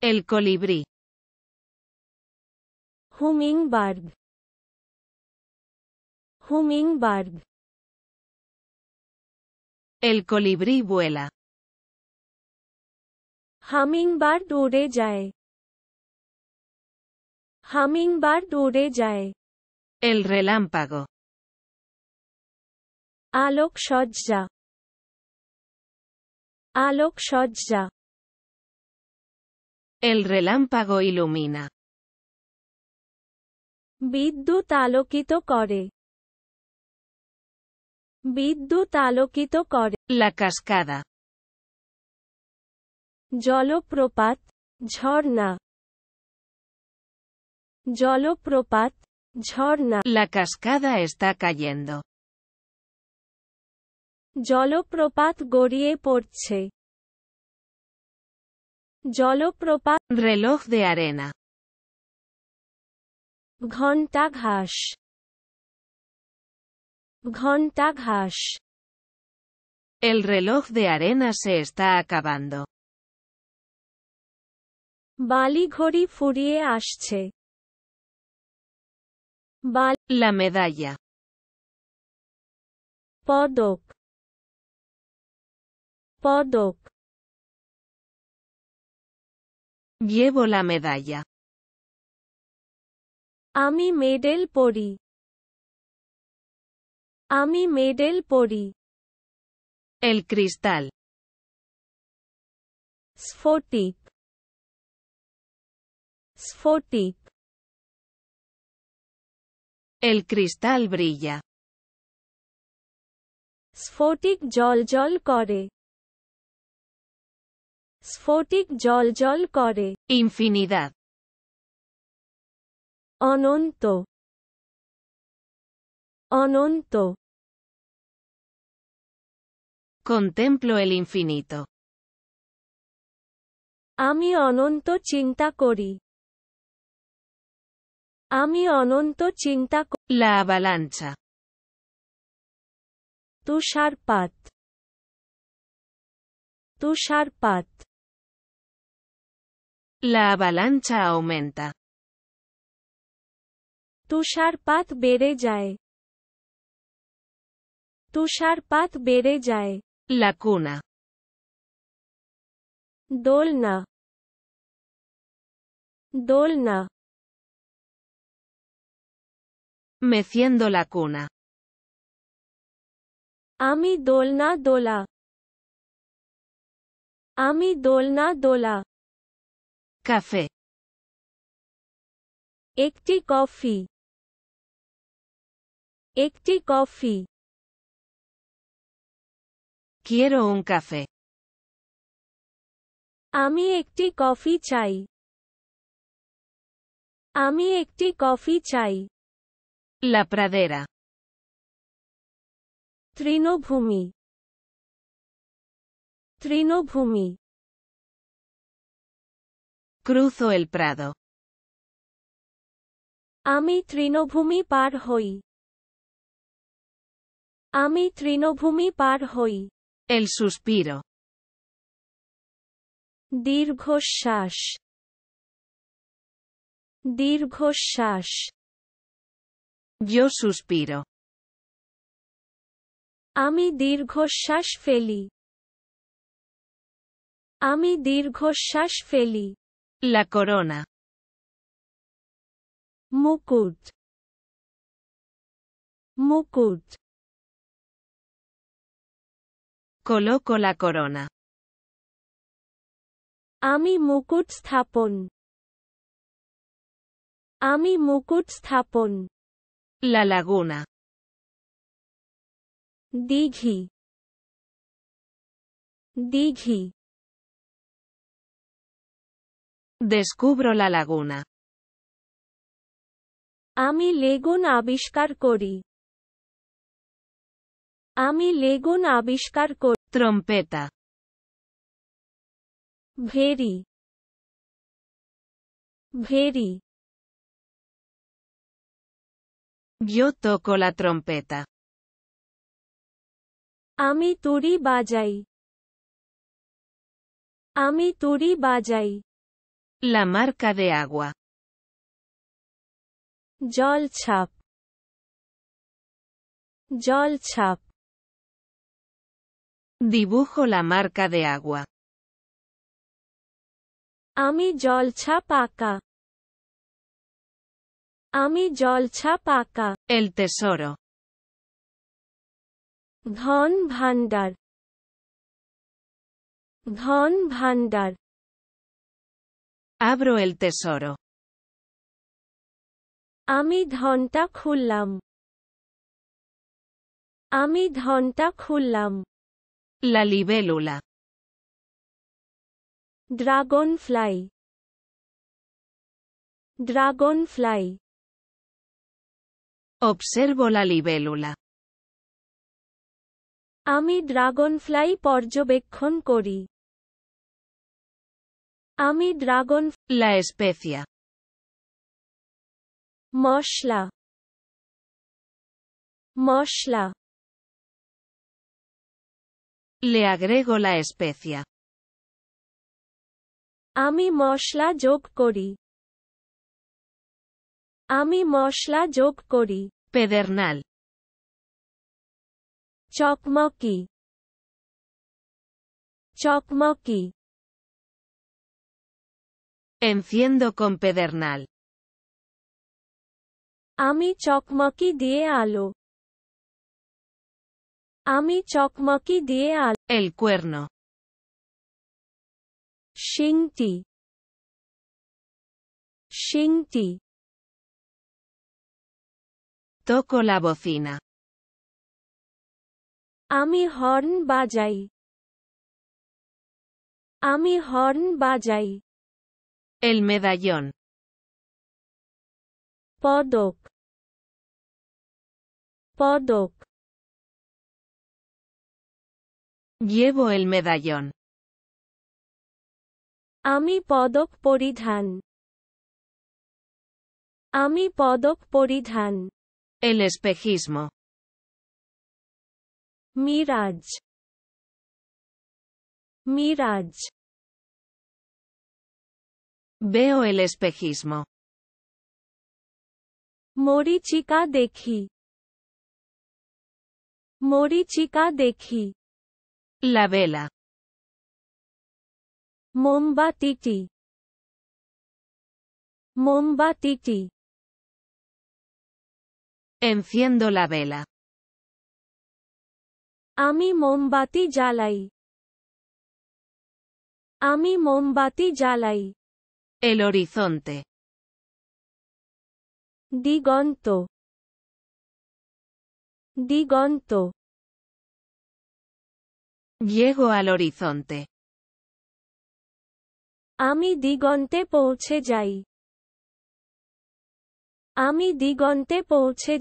El colibrí. Hummingbird. Hummingbird. El colibrí vuela. Hummingbird ure jaye. Hummingbird ure jaye. El relámpago. Alok shodja. Alok el relámpago ilumina. Viddu talokito kore. Viddu talokito kore. La cascada. propat jorna. propat, jorna. La cascada está cayendo. propat gorie porche propa, Reloj de arena. Ghontaghash. Ghontaghash. El reloj de arena se está acabando. Gori furie asche. Bal La medalla. Podok. Podok. Llevo la medalla. Ami medal pori. Ami medal pori. El cristal. Sfotik. Sfotik. El cristal brilla. Sfotik jol jol kore. Sfotic Jol Jol Kore. Infinidad. Ononto. Ononto. Contemplo el infinito. Ami ononto chinta kori. Ami ononto chinta La avalancha. Tusharpat. pat. La avalancha aumenta. Tu pat bere jae. Tushar pat bere La cuna. Dolna. Dolna. Meciendo la cuna. Ami dolna dola. Ami dolna dola. ক্যাফে একটি coffee একটি coffee Quiero un কাফে আমি একটি কফি চাই আমি একটি কফি চাই La pradera. তৃণভূমি তৃণভূমি cruzo el prado. Ami trinobhumi par hoy. Ami trinobhumi par hoy. El suspiro. Dirko shash. Yo suspiro. Ami shash feli. Ami shash feli. La corona. Mukut. Mukut. Coloco la corona. Ami mukut Ami mukut La laguna. Digi. Digi. Descubro la laguna. Ami legun abishkar kori. Ami legun abishkar kori. Trompeta. Bheri. Bheri. Yo toco la trompeta. Ami turi bajai. Ami turi bajai. La marca de agua. Jol chap. Jol chap. Dibujo la marca de agua. Ami jol chap aka. Ami jol chap El tesoro. don bhandar. bhandar. Abro el tesoro. Ami dhonta khullam. Ami dhonta La libélula. Dragonfly. Dragonfly. Observo la libélula. Ami dragonfly porjobekkhon kori. Ami dragon. La especia. Moshla. Moshla. Le agrego la especia. Ami moshla jog kori. Ami moshla jog kori. Pedernal. Chokmoki. Chokmoki. Enciendo con pedernal. Ami chokmaki die alo. Ami chokmaki die alo. El cuerno. Shinti. Shinti. Toco la bocina. Ami horn bajai. Ami horn bajai. El medallón. Podok. Podok. Llevo el medallón. Ami podok poridhan. Ami podok poridhan. El espejismo. Mirage. Mirage. Veo el espejismo. Morichica morichika Morichica Ki La vela. Mombatiti. Mombatiti. Enciendo la vela. Ami mombati jalai. Ami mombati jalai. El horizonte. Digonto. Digonto. Llego al horizonte. Ami digonte pouche jai. Ami digonte pouche